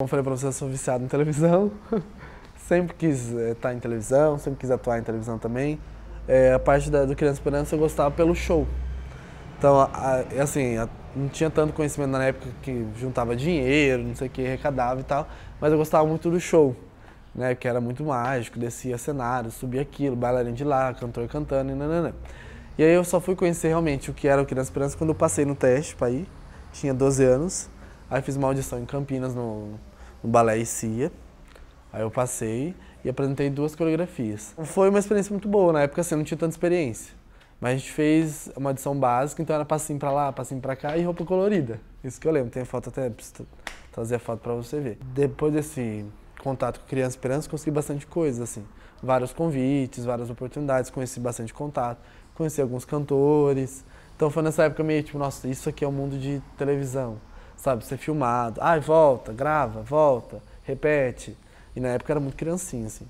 Como falei para vocês, eu sou viciado em televisão. sempre quis eh, estar em televisão, sempre quis atuar em televisão também. É, a parte da, do Criança Esperança eu gostava pelo show. Então, a, a, assim, a, não tinha tanto conhecimento na época que juntava dinheiro, não sei o que, arrecadava e tal, mas eu gostava muito do show, né? Que era muito mágico, descia cenário, subia aquilo, bailarim de lá, cantor cantando e nananã. E aí eu só fui conhecer realmente o que era o Criança Esperança quando eu passei no teste para ir, tinha 12 anos. Aí fiz uma audição em Campinas, no no balé ICIA. Aí eu passei e apresentei duas coreografias. Foi uma experiência muito boa, na época assim, eu não tinha tanta experiência. Mas a gente fez uma edição básica, então era passinho pra lá, passinho pra cá e roupa colorida. Isso que eu lembro, tem a foto até, preciso trazer a foto pra você ver. Depois desse contato com Criança Esperança, consegui bastante coisa, assim. Vários convites, várias oportunidades, conheci bastante contato, conheci alguns cantores. Então foi nessa época meio tipo, nossa, isso aqui é o um mundo de televisão sabe, ser filmado. Ai, volta, grava, volta, repete. E na época era muito criancinha, assim.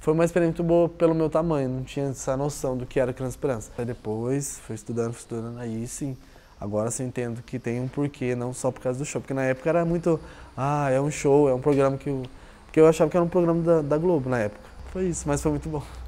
Foi uma experiência muito boa pelo meu tamanho, não tinha essa noção do que era criança esperança. Aí depois, fui estudando, fui estudando, aí sim. Agora sim entendo que tem um porquê, não só por causa do show. Porque na época era muito, ah, é um show, é um programa que eu... Porque eu achava que era um programa da, da Globo na época. Foi isso, mas foi muito bom.